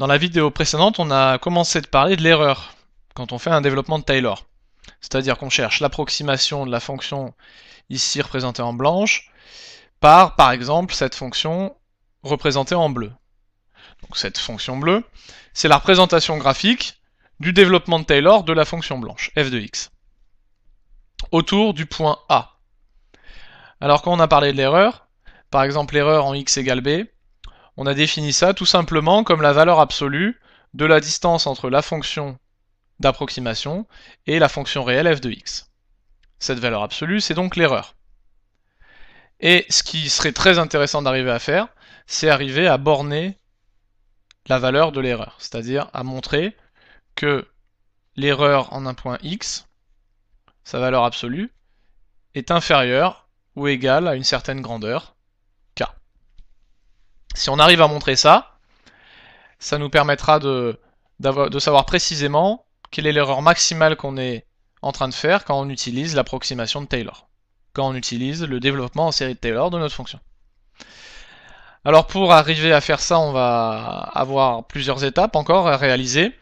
Dans la vidéo précédente, on a commencé de parler de l'erreur quand on fait un développement de Taylor. C'est-à-dire qu'on cherche l'approximation de la fonction ici représentée en blanche par, par exemple, cette fonction représentée en bleu. Donc cette fonction bleue, c'est la représentation graphique du développement de Taylor de la fonction blanche, f de x, autour du point A. Alors quand on a parlé de l'erreur, par exemple l'erreur en x égale b, on a défini ça tout simplement comme la valeur absolue de la distance entre la fonction d'approximation et la fonction réelle f de x. Cette valeur absolue, c'est donc l'erreur. Et ce qui serait très intéressant d'arriver à faire, c'est arriver à borner la valeur de l'erreur, c'est-à-dire à montrer que l'erreur en un point x, sa valeur absolue, est inférieure ou égale à une certaine grandeur, si on arrive à montrer ça, ça nous permettra de, savoir précisément quelle est l'erreur maximale qu'on est en train de faire quand on utilise l'approximation de Taylor, quand on utilise le développement en série de Taylor de notre fonction. Alors pour arriver à faire ça, on va avoir plusieurs étapes encore à réaliser,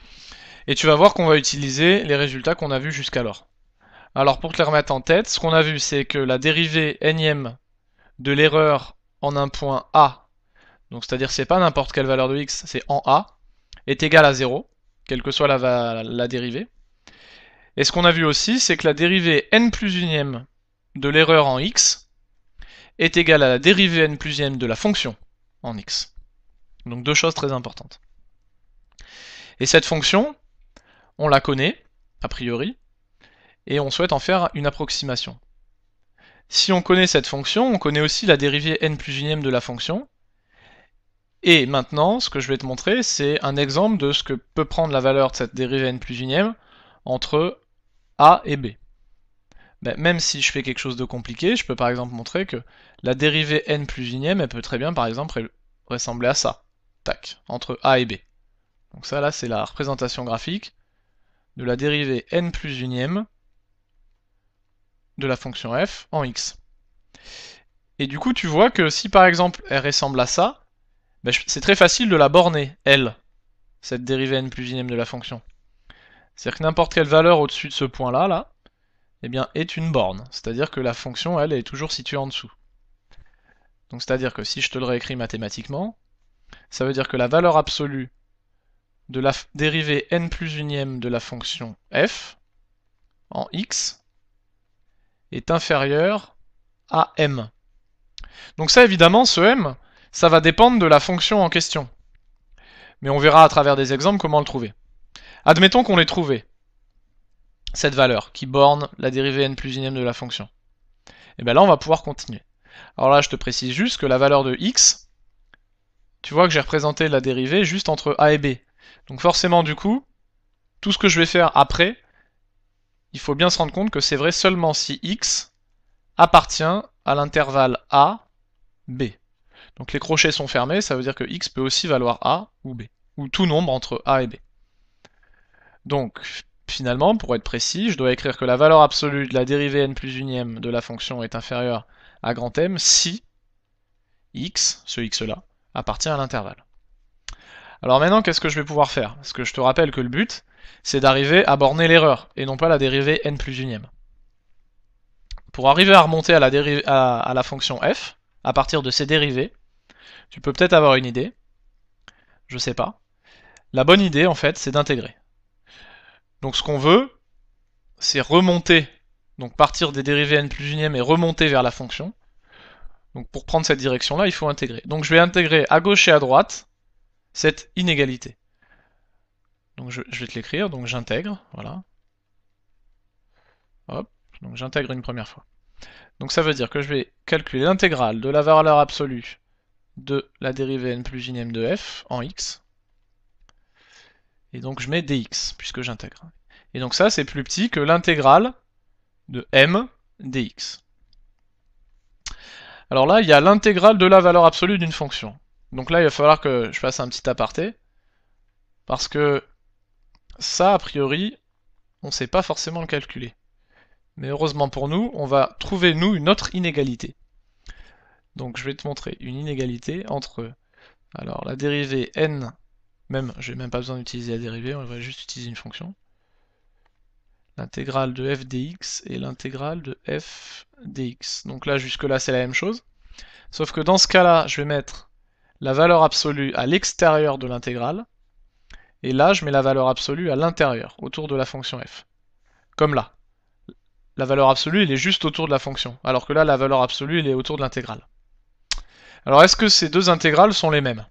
et tu vas voir qu'on va utiliser les résultats qu'on a vus jusqu'alors. Alors pour te les remettre en tête, ce qu'on a vu c'est que la dérivée énième de l'erreur en un point A donc c'est-à-dire c'est pas n'importe quelle valeur de x, c'est en a, est égal à 0, quelle que soit la, dérivée. Et ce qu'on a vu aussi, c'est que la dérivée n plus 1 de l'erreur en x est égale à la dérivée n plus 1 de la fonction en x. Donc deux choses très importantes. Et cette fonction, on la connaît, a priori, et on souhaite en faire une approximation. Si on connaît cette fonction, on connaît aussi la dérivée n plus 1 de la fonction, et maintenant, ce que je vais te montrer, c'est un exemple de ce que peut prendre la valeur de cette dérivée n plus 1 entre a et b. Ben, même si je fais quelque chose de compliqué, je peux par exemple montrer que la dérivée n plus 1 elle peut très bien par exemple ressembler à ça, tac, entre a et b. Donc ça là c'est la représentation graphique de la dérivée n plus 1 de la fonction f en x. Et du coup tu vois que si par exemple elle ressemble à ça, bah, c'est très facile de la borner, L, cette dérivée n plus 1 de la fonction. C'est-à-dire que n'importe quelle valeur au-dessus de ce point-là, là, eh bien, est une borne. C'est-à-dire que la fonction, elle, est toujours située en dessous. Donc c'est-à-dire que si je te le réécris mathématiquement, ça veut dire que la valeur absolue de la dérivée n plus 1 de la fonction f en x est inférieure à m. Donc ça évidemment, ce m, ça va dépendre de la fonction en question. Mais on verra à travers des exemples comment le trouver. Admettons qu'on l'ait trouvé, cette valeur qui borne la dérivée n plus 1 de la fonction. Et eh bien là, on va pouvoir continuer. Alors là, je te précise juste que la valeur de x, tu vois que j'ai représenté la dérivée juste entre a et b. Donc forcément, du coup, tout ce que je vais faire après, il faut bien se rendre compte que c'est vrai seulement si x appartient à l'intervalle a, b. Donc les crochets sont fermés, ça veut dire que x peut aussi valoir a ou b, ou tout nombre entre a et b. Donc finalement, pour être précis, je dois écrire que la valeur absolue de la dérivée n plus 1 de la fonction est inférieure à grand M si x, ce x-là, appartient à l'intervalle. Alors maintenant, qu'est-ce que je vais pouvoir faire Parce que je te rappelle que le but, c'est d'arriver à borner l'erreur, et non pas la dérivée n plus 1 Pour arriver à remonter à la, à la fonction f, à partir de ses dérivées, tu peux peut-être avoir une idée, je sais pas. La bonne idée, en fait, c'est d'intégrer. Donc ce qu'on veut, c'est remonter, donc partir des dérivés n plus 1 et remonter vers la fonction. Donc pour prendre cette direction-là, il faut intégrer. Donc je vais intégrer à gauche et à droite cette inégalité. Donc je, je vais te l'écrire, donc j'intègre, voilà. Hop, donc j'intègre une première fois. Donc ça veut dire que je vais calculer l'intégrale de la valeur absolue de la dérivée n plus m de f en x. Et donc je mets dx, puisque j'intègre. Et donc ça, c'est plus petit que l'intégrale de m dx. Alors là, il y a l'intégrale de la valeur absolue d'une fonction. Donc là, il va falloir que je fasse un petit aparté, parce que ça, a priori, on ne sait pas forcément le calculer. Mais heureusement pour nous, on va trouver, nous, une autre inégalité. Donc je vais te montrer une inégalité entre alors la dérivée n, même je n'ai même pas besoin d'utiliser la dérivée, on va juste utiliser une fonction. L'intégrale de f dx et l'intégrale de f dx. Donc là jusque là c'est la même chose. Sauf que dans ce cas-là, je vais mettre la valeur absolue à l'extérieur de l'intégrale. Et là, je mets la valeur absolue à l'intérieur, autour de la fonction f. Comme là. La valeur absolue, elle est juste autour de la fonction. Alors que là, la valeur absolue, elle est autour de l'intégrale. Alors est-ce que ces deux intégrales sont les mêmes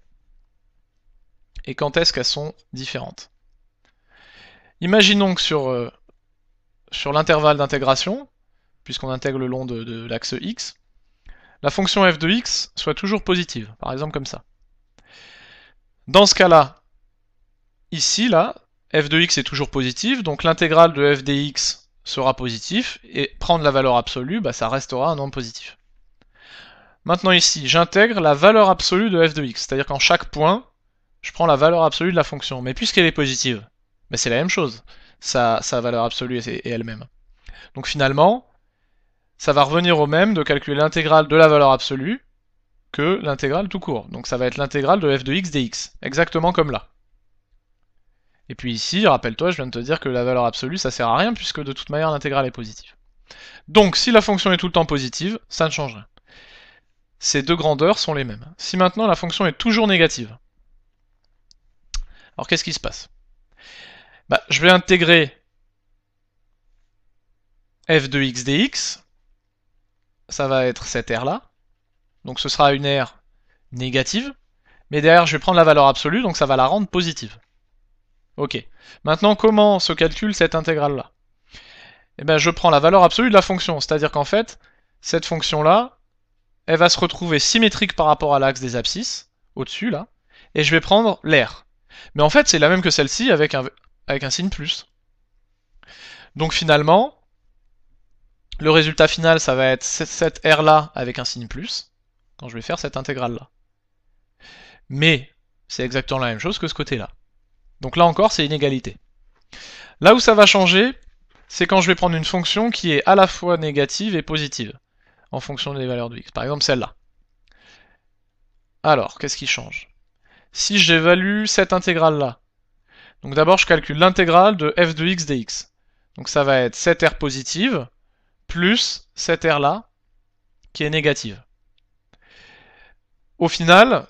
Et quand est-ce qu'elles sont différentes Imaginons que sur, euh, sur l'intervalle d'intégration, puisqu'on intègre le long de, l'axe x, la fonction f de x soit toujours positive, par exemple comme ça. Dans ce cas-là, ici, là, f de x est toujours positive, donc l'intégrale de f dx sera positive, et prendre la valeur absolue, bah, ça restera un nombre positif. Maintenant ici, j'intègre la valeur absolue de f de x, c'est-à-dire qu'en chaque point, je prends la valeur absolue de la fonction. Mais puisqu'elle est positive, mais c'est la même chose, sa, valeur absolue est, elle-même. Donc finalement, ça va revenir au même de calculer l'intégrale de la valeur absolue que l'intégrale tout court. Donc ça va être l'intégrale de f de x dx, exactement comme là. Et puis ici, rappelle-toi, je viens de te dire que la valeur absolue, ça sert à rien, puisque de toute manière, l'intégrale est positive. Donc, si la fonction est tout le temps positive, ça ne change rien ces deux grandeurs sont les mêmes. Si maintenant la fonction est toujours négative, alors qu'est-ce qui se passe bah, Je vais intégrer f de x dx, ça va être cette r là, donc ce sera une r négative, mais derrière je vais prendre la valeur absolue, donc ça va la rendre positive. Ok, maintenant comment se calcule cette intégrale là Eh bien je prends la valeur absolue de la fonction, c'est-à-dire qu'en fait, cette fonction là, elle va se retrouver symétrique par rapport à l'axe des abscisses, au-dessus là, et je vais prendre l'air. Mais en fait, c'est la même que celle-ci avec un, avec un signe plus. Donc finalement, le résultat final, ça va être cette R là avec un signe plus, quand je vais faire cette intégrale là. Mais c'est exactement la même chose que ce côté-là. Donc là encore, c'est inégalité. Là où ça va changer, c'est quand je vais prendre une fonction qui est à la fois négative et positive en fonction des valeurs de x. Par exemple celle-là. Alors, qu'est-ce qui change Si j'évalue cette intégrale-là, donc d'abord je calcule l'intégrale de f de x dx. Donc ça va être cette r positive plus cette r là qui est négative. Au final,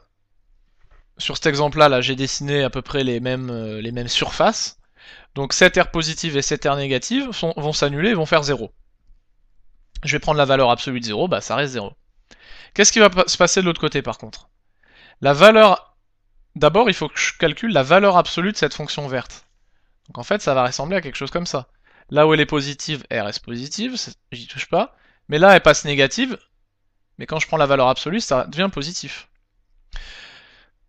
sur cet exemple-là, -là, j'ai dessiné à peu près les mêmes, euh, les mêmes surfaces. Donc cette r positive et cette r négative vont s'annuler et vont faire 0 je vais prendre la valeur absolue de 0, bah ça reste 0. Qu'est-ce qui va se passer de l'autre côté par contre La valeur... D'abord, il faut que je calcule la valeur absolue de cette fonction verte. Donc en fait, ça va ressembler à quelque chose comme ça. Là où elle est positive, R reste positive, j'y touche pas. Mais là, elle passe négative, mais quand je prends la valeur absolue, ça devient positif.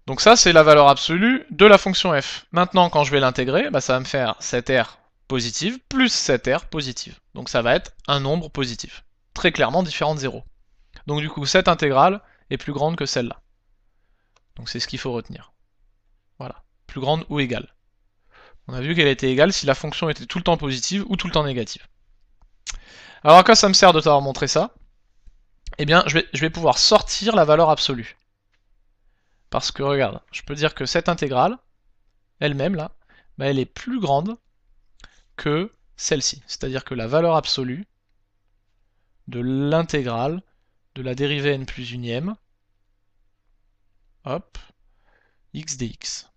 Donc ça, c'est la valeur absolue de la fonction f. Maintenant, quand je vais l'intégrer, bah, ça va me faire cette r positive plus cette r positive. Donc ça va être un nombre positif. Très clairement différent de 0. Donc du coup, cette intégrale est plus grande que celle-là. Donc c'est ce qu'il faut retenir. Voilà. Plus grande ou égale. On a vu qu'elle était égale si la fonction était tout le temps positive ou tout le temps négative. Alors à quoi ça me sert de t'avoir montré ça Eh bien, je vais, pouvoir sortir la valeur absolue. Parce que regarde, je peux dire que cette intégrale, elle-même là, bah, elle est plus grande que celle-ci, c'est-à-dire que la valeur absolue de l'intégrale de la dérivée n plus 1 hop, x dx.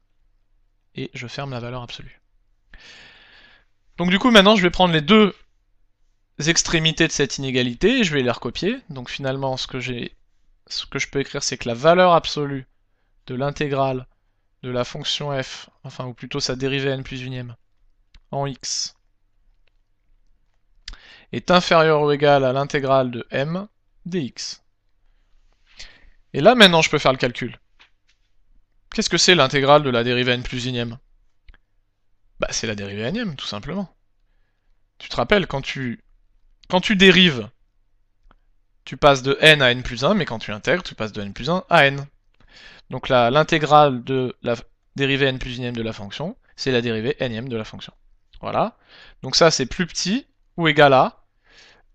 Et je ferme la valeur absolue. Donc du coup, maintenant, je vais prendre les deux extrémités de cette inégalité et je vais les recopier. Donc finalement, ce que, ce que je peux écrire, c'est que la valeur absolue de l'intégrale de la fonction f, enfin, ou plutôt sa dérivée n plus 1 en x est inférieur ou égal à l'intégrale de m dx. Et là maintenant je peux faire le calcul. Qu'est-ce que c'est l'intégrale de la dérivée n plus inième Bah c'est la dérivée inième tout simplement. Tu te rappelles quand tu quand tu dérives tu passes de n à n plus 1 mais quand tu intègres tu passes de n plus 1 à n. Donc l'intégrale de la dérivée n plus inième de la fonction, c'est la dérivée nème de la fonction. Voilà. Donc ça, c'est plus petit ou égal à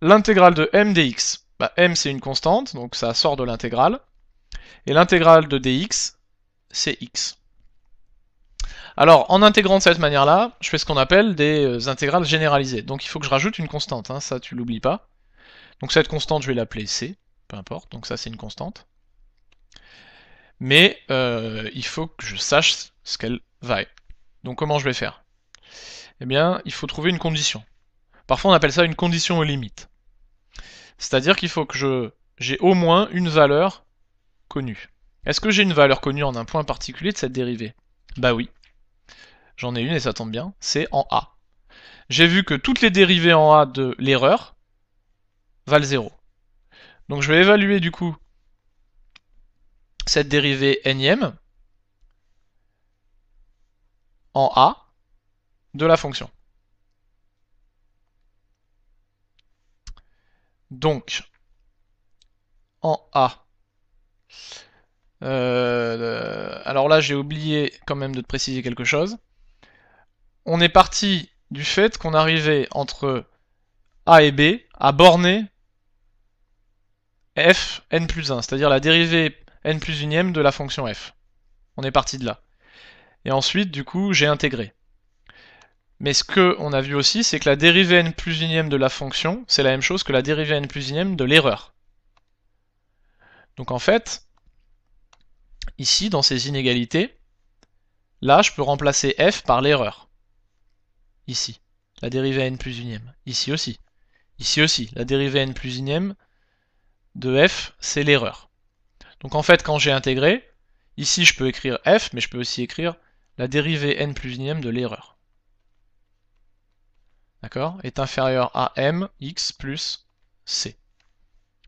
l'intégrale de m dx. Bah, m, c'est une constante, donc ça sort de l'intégrale. Et l'intégrale de dx, c'est x. Alors, en intégrant de cette manière-là, je fais ce qu'on appelle des euh, intégrales généralisées. Donc il faut que je rajoute une constante, hein. ça tu l'oublies pas. Donc cette constante, je vais l'appeler c, peu importe, donc ça c'est une constante. Mais euh, il faut que je sache ce qu'elle va Donc comment je vais faire eh bien, il faut trouver une condition. Parfois, on appelle ça une condition aux limites. C'est-à-dire qu'il faut que j'ai au moins une valeur connue. Est-ce que j'ai une valeur connue en un point particulier de cette dérivée Bah oui. J'en ai une et ça tombe bien, c'est en A. J'ai vu que toutes les dérivées en A de l'erreur valent 0. Donc je vais évaluer du coup cette dérivée nème en A de la fonction. Donc, en A, euh, euh, alors là j'ai oublié quand même de te préciser quelque chose. On est parti du fait qu'on arrivait entre A et B à borner f n plus 1, c'est-à-dire la dérivée n plus 1 de la fonction f. On est parti de là. Et ensuite, du coup, j'ai intégré. Mais ce qu'on a vu aussi, c'est que la dérivée n plus unième de la fonction, c'est la même chose que la dérivée n plus unième de l'erreur. Donc en fait, ici, dans ces inégalités, là, je peux remplacer f par l'erreur. Ici, la dérivée n plus unième. Ici aussi. Ici aussi, la dérivée n plus unième de f, c'est l'erreur. Donc en fait, quand j'ai intégré, ici je peux écrire f, mais je peux aussi écrire la dérivée n plus unième de l'erreur est inférieur à mx plus c.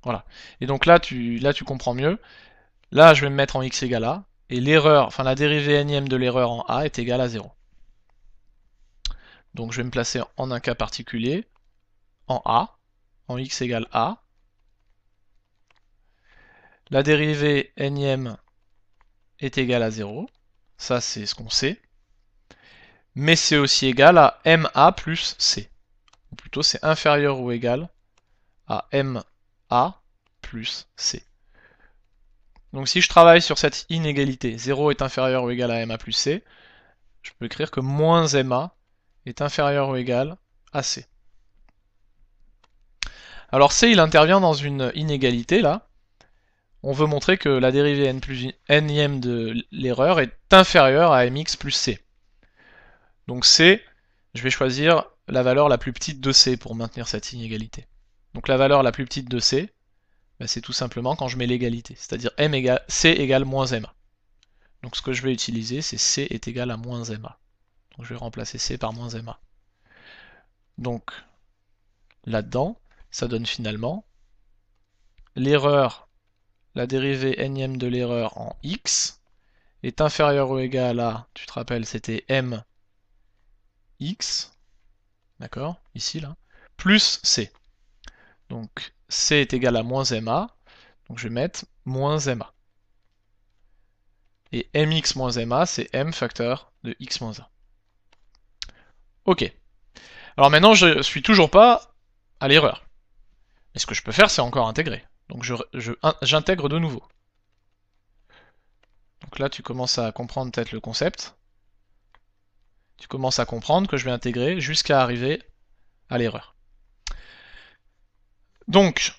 Voilà. Et donc là tu, là, tu comprends mieux. Là, je vais me mettre en x égale a, et l'erreur, enfin la dérivée nème de l'erreur en a est égale à 0. Donc je vais me placer en un cas particulier, en a, en x égale a. La dérivée nème est égale à 0. Ça, c'est ce qu'on sait mais c'est aussi égal à MA plus C. Ou plutôt c'est inférieur ou égal à MA plus C. Donc si je travaille sur cette inégalité, 0 est inférieur ou égal à MA plus C, je peux écrire que moins MA est inférieur ou égal à C. Alors C, il intervient dans une inégalité là. On veut montrer que la dérivée n plus de l'erreur est inférieure à mx plus c. Donc C, je vais choisir la valeur la plus petite de C pour maintenir cette inégalité. Donc la valeur la plus petite de C, bah, c'est tout simplement quand je mets l'égalité, c'est-à-dire C égale moins MA. Donc ce que je vais utiliser, c'est C est égal à moins MA. Donc je vais remplacer C par moins MA. Donc là-dedans, ça donne finalement l'erreur, la dérivée énième de l'erreur en x est inférieure ou égale à, tu te rappelles, c'était m x, d'accord, ici là, plus c. Donc c est égal à moins ma, donc je vais mettre moins ma. Et mx moins ma, c'est m facteur de x moins 1. Ok. Alors maintenant, je suis toujours pas à l'erreur. Mais ce que je peux faire, c'est encore intégrer. Donc j'intègre je, de nouveau. Donc là, tu commences à comprendre peut-être le concept tu commences à comprendre que je vais intégrer jusqu'à arriver à l'erreur. Donc,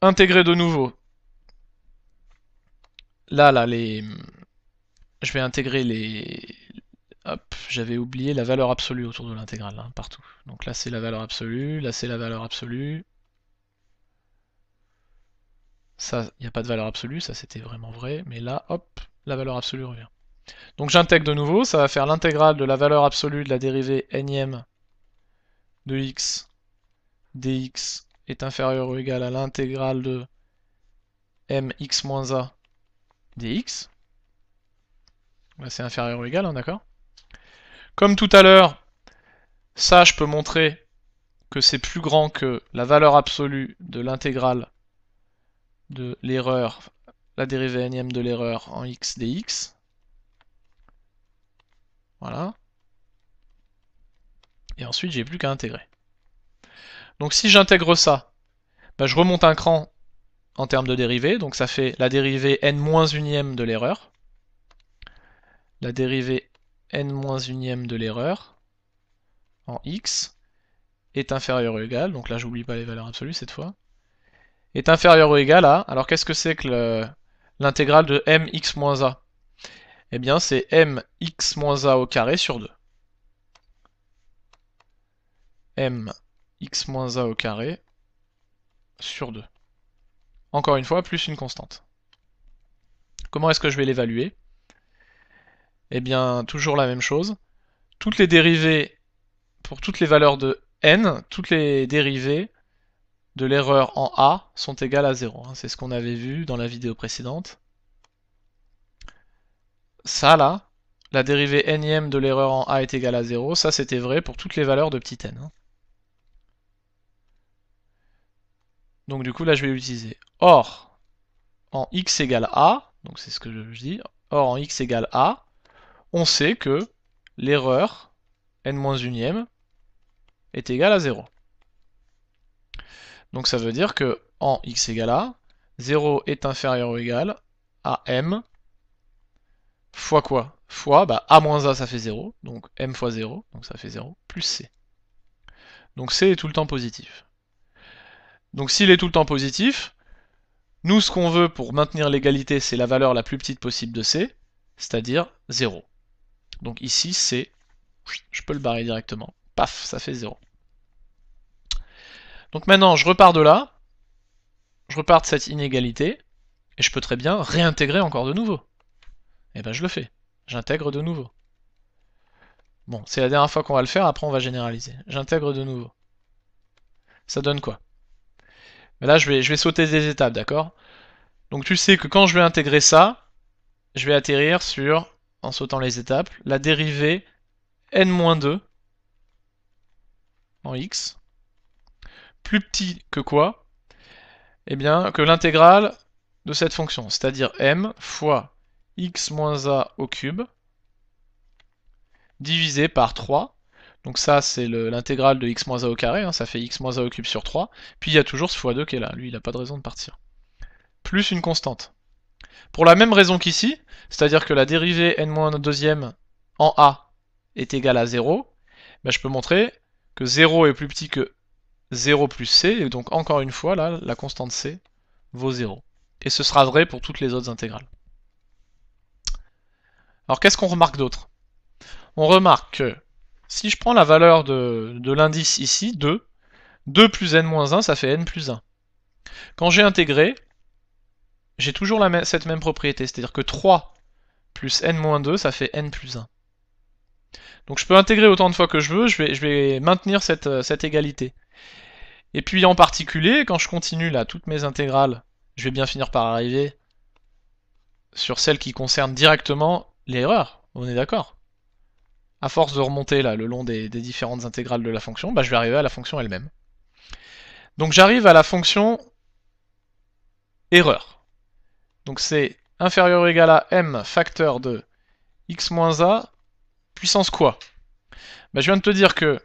intégrer de nouveau. Là, là, les... Je vais intégrer les... Hop, j'avais oublié la valeur absolue autour de l'intégrale, hein, partout. Donc là, c'est la valeur absolue, là, c'est la valeur absolue. Ça, il n'y a pas de valeur absolue, ça c'était vraiment vrai, mais là, hop, la valeur absolue revient. Donc j'intègre de nouveau, ça va faire l'intégrale de la valeur absolue de la dérivée nème de x dx est inférieur ou égal à l'intégrale de mx-a dx. C'est inférieur ou égal, hein, d'accord Comme tout à l'heure, ça je peux montrer que c'est plus grand que la valeur absolue de l'intégrale de l'erreur, la dérivée nème de l'erreur en x dx. Voilà. Et ensuite, j'ai plus qu'à intégrer. Donc si j'intègre ça, bah, je remonte un cran en termes de dérivée. Donc ça fait la dérivée n-1 de l'erreur. La dérivée n-1 de l'erreur en x est inférieure ou égale, donc là n'oublie pas les valeurs absolues cette fois, est inférieure ou égale à, alors qu'est-ce que c'est que l'intégrale de mx-a eh bien, c'est mx moins a au carré sur 2. mx moins a au carré sur 2. Encore une fois, plus une constante. Comment est-ce que je vais l'évaluer Eh bien, toujours la même chose. Toutes les dérivées, pour toutes les valeurs de n, toutes les dérivées de l'erreur en a sont égales à 0. Hein. C'est ce qu'on avait vu dans la vidéo précédente ça là, la dérivée nème de l'erreur en a est égale à 0, ça c'était vrai pour toutes les valeurs de petit n. Hein. Donc du coup là je vais l'utiliser. Or, en x égale a, donc c'est ce que je dis, or en x égale a, on sait que l'erreur n-1 est égale à 0. Donc ça veut dire que en x égale a, 0 est inférieur ou égal à m fois quoi Fois, bah, a moins a ça fait 0, donc m fois 0, donc ça fait 0, plus c. Donc c est tout le temps positif. Donc s'il est tout le temps positif, nous ce qu'on veut pour maintenir l'égalité, c'est la valeur la plus petite possible de c, c'est-à-dire 0. Donc ici, c, je peux le barrer directement, paf, ça fait 0. Donc maintenant, je repars de là, je repars de cette inégalité, et je peux très bien réintégrer encore de nouveau. Et eh ben je le fais. J'intègre de nouveau. Bon, c'est la dernière fois qu'on va le faire, après on va généraliser. J'intègre de nouveau. Ça donne quoi Mais là, je vais, je vais sauter des étapes, d'accord Donc tu sais que quand je vais intégrer ça, je vais atterrir sur, en sautant les étapes, la dérivée n-2 en x, plus petit que quoi Eh bien, que l'intégrale de cette fonction, c'est-à-dire m fois x moins a au cube divisé par 3. Donc ça, c'est l'intégrale de x moins a au carré, hein. ça fait x moins a au cube sur 3. Puis il y a toujours ce fois 2 qui est là, lui il n'a pas de raison de partir. Plus une constante. Pour la même raison qu'ici, c'est-à-dire que la dérivée n moins deuxième en a est égale à 0, ben je peux montrer que 0 est plus petit que 0 plus c, et donc encore une fois, là, la constante c vaut 0. Et ce sera vrai pour toutes les autres intégrales. Alors qu'est-ce qu'on remarque d'autre On remarque que si je prends la valeur de, l'indice ici, 2, 2 plus n moins 1, ça fait n plus 1. Quand j'ai intégré, j'ai toujours la, cette même propriété, c'est-à-dire que 3 plus n moins 2, ça fait n plus 1. Donc je peux intégrer autant de fois que je veux, je vais, maintenir cette, euh, cette, égalité. Et puis en particulier, quand je continue là toutes mes intégrales, je vais bien finir par arriver sur celles qui concernent directement l'erreur, on est d'accord. À force de remonter là le long des, différentes intégrales de la fonction, bah, je vais arriver à la fonction elle-même. Donc j'arrive à la fonction erreur. Donc c'est inférieur ou égal à m facteur de x moins a puissance quoi bah, Je viens de te dire que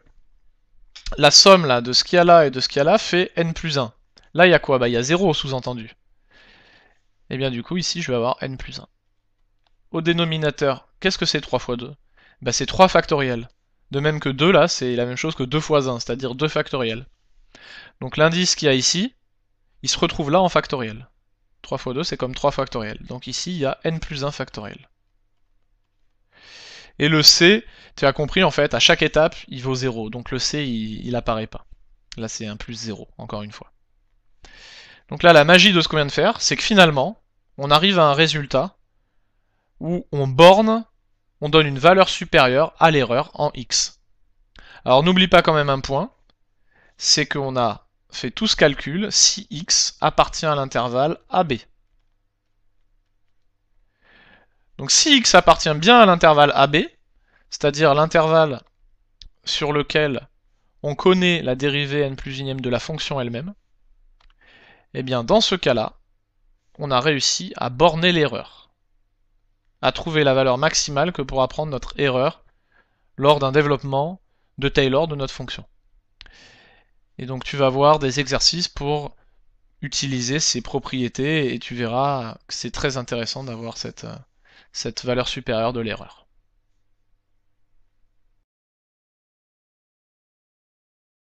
la somme là, de ce qu'il y a là et de ce qu'il y a là fait n plus 1. Là, il y a quoi bah, Il y a 0 sous-entendu. Et eh bien du coup, ici, je vais avoir n plus 1. Au dénominateur, qu'est-ce que c'est 3 fois 2 bah, C'est 3 factoriel. De même que 2 là, c'est la même chose que 2 fois 1, c'est-à-dire 2 factoriel. Donc l'indice qu'il y a ici, il se retrouve là en factoriel. 3 fois 2, c'est comme 3 factoriel. Donc ici, il y a n plus 1 factoriel. Et le C, tu as compris, en fait, à chaque étape, il vaut 0. Donc le C, il apparaît pas. Là, c'est 1 plus 0, encore une fois. Donc là, la magie de ce qu'on vient de faire, c'est que finalement, on arrive à un résultat où on borne, on donne une valeur supérieure à l'erreur en x. Alors n'oublie pas quand même un point, c'est qu'on a fait tout ce calcul si x appartient à l'intervalle AB. Donc si x appartient bien à l'intervalle AB, c'est-à-dire l'intervalle sur lequel on connaît la dérivée n plus 1ème de la fonction elle-même, eh bien dans ce cas-là, on a réussi à borner l'erreur à trouver la valeur maximale que pourra prendre notre erreur lors d'un développement de Taylor de notre fonction. Et donc tu vas voir des exercices pour utiliser ces propriétés et tu verras que c'est très intéressant d'avoir cette, euh, cette valeur supérieure de l'erreur.